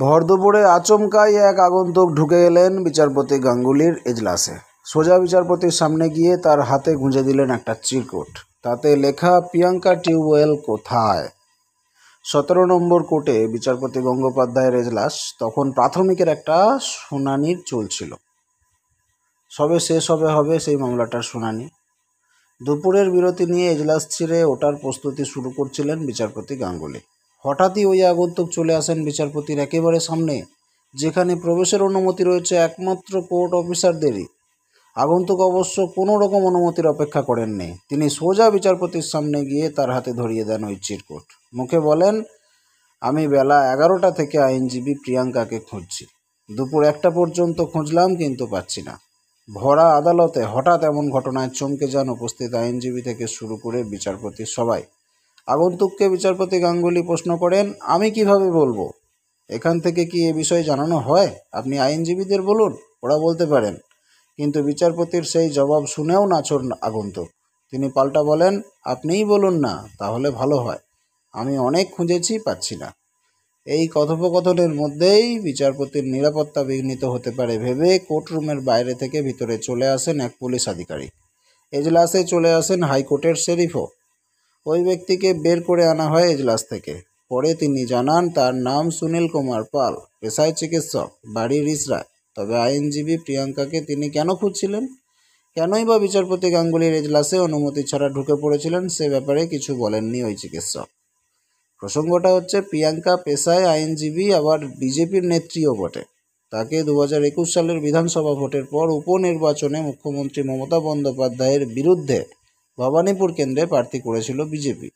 ভরদুপুরে আচমকাই এক আগন্তুক ঢুকে এলেন বিচারপতি গাঙ্গুলির এজলাসে সোজা বিচারপতির সামনে গিয়ে তার হাতে গুঁজে দিলেন একটা চিরকোট তাতে লেখা প্রিয়াঙ্কা টিউবওয়েল কোথায় সতেরো নম্বর কোর্টে বিচারপতি গঙ্গোপাধ্যায়ের এজলাস তখন প্রাথমিকের একটা শুনানির চলছিল সবে শেষ হবে হবে সেই মামলাটার শুনানি দুপুরের বিরতি নিয়ে এজলাস ছিঁড়ে ওটার প্রস্তুতি শুরু করছিলেন বিচারপতি গাঙ্গুলি হঠাৎই ওই আগন্তুক চলে আসেন বিচারপতির একেবারে সামনে যেখানে প্রবেশের অনুমতি রয়েছে একমাত্র কোর্ট অফিসারদেরই আগন্তুক অবশ্য কোনো রকম অনুমতির অপেক্ষা করেননি তিনি সোজা বিচারপতির সামনে গিয়ে তার হাতে ধরিয়ে দেন ওই চিরকোট মুখে বলেন আমি বেলা এগারোটা থেকে আইনজীবী প্রিয়াঙ্কাকে খুঁজছি দুপুর একটা পর্যন্ত খুঁজলাম কিন্তু পাচ্ছি না ভরা আদালতে হঠাৎ এমন ঘটনায় চমকে যান উপস্থিত আইনজীবী থেকে শুরু করে বিচারপতি সবাই আগন্তুককে বিচারপতি গাঙ্গুলি প্রশ্ন করেন আমি কিভাবে বলবো এখান থেকে কি এ বিষয়ে জানানো হয় আপনি আইনজীবীদের বলুন ওরা বলতে পারেন কিন্তু বিচারপতির সেই জবাব শুনেও নাচর আগন্তুক তিনি পাল্টা বলেন আপনিই বলুন না তাহলে ভালো হয় আমি অনেক খুঁজেছি পাচ্ছি না এই কথোপকথনের মধ্যেই বিচারপতির নিরাপত্তা বিঘ্নিত হতে পারে ভেবে কোর্টরুমের বাইরে থেকে ভিতরে চলে আসেন এক পুলিশ আধিকারিক এজলাসে চলে আসেন হাইকোর্টের শেরিফও ওই ব্যক্তিকে বের করে আনা হয় এজলাস থেকে পরে তিনি জানান তার নাম সুনীল কুমার পাল পেশায় চিকিৎসক বাড়ি ইসরা তবে আইনজীবী প্রিয়াঙ্কাকে তিনি কেন খুঁজছিলেন কেনই বা বিচারপতি গাঙ্গুলির এজলাসে অনুমতি ছাড়া ঢুকে পড়েছিলেন সে ব্যাপারে কিছু বলেননি ওই চিকিৎসক প্রসঙ্গটা হচ্ছে প্রিয়াঙ্কা পেশায় আইনজীবী আবার বিজেপির নেত্রীও বটে তাকে দু হাজার একুশ সালের বিধানসভা ভোটের পর উপনির্বাচনে মুখ্যমন্ত্রী মমতা বন্দ্যোপাধ্যায়ের বিরুদ্ধে ভবানীপুর কেন্দ্রে প্রার্থী করেছিল বিজেপি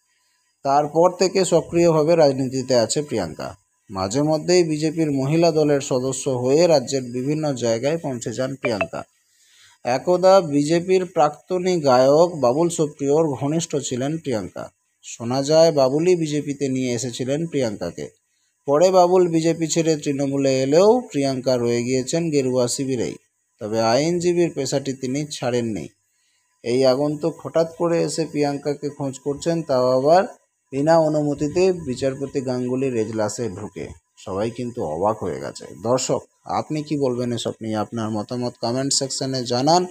তারপর থেকে সক্রিয়ভাবে রাজনীতিতে আছে প্রিয়াঙ্কা মাঝে মধ্যেই বিজেপির মহিলা দলের সদস্য হয়ে রাজ্যের বিভিন্ন জায়গায় পৌঁছে যান প্রিয়াঙ্কা একদা বিজেপির প্রাক্তনী গায়ক বাবুল সুপ্রিয়র ঘনিষ্ঠ ছিলেন প্রিয়াঙ্কা শোনা যায় বাবুলই বিজেপিতে নিয়ে এসেছিলেন প্রিয়াঙ্কাকে পরে বাবুল বিজেপি ছেড়ে তৃণমূলে এলেও প্রিয়াঙ্কা রয়ে গিয়েছেন গেরুয়া শিবিরেই তবে আইনজীবীর পেশাটি তিনি ছাড়েননি এই আগন্তুক হঠাৎ করে এসে প্রিয়াঙ্কাকে খোঁজ করছেন তাও আবার বিনা অনুমতিতে বিচারপতি গাঙ্গুলি রেজলাসে ঢুকে সবাই কিন্তু অবাক হয়ে গেছে দর্শক আপনি কি বলবেন এসব নিয়ে আপনার মতামত কমেন্ট সেকশানে জানান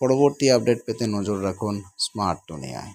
পরবর্তী আপডেট পেতে নজর রাখুন স্মার্ট দুনিয়ায়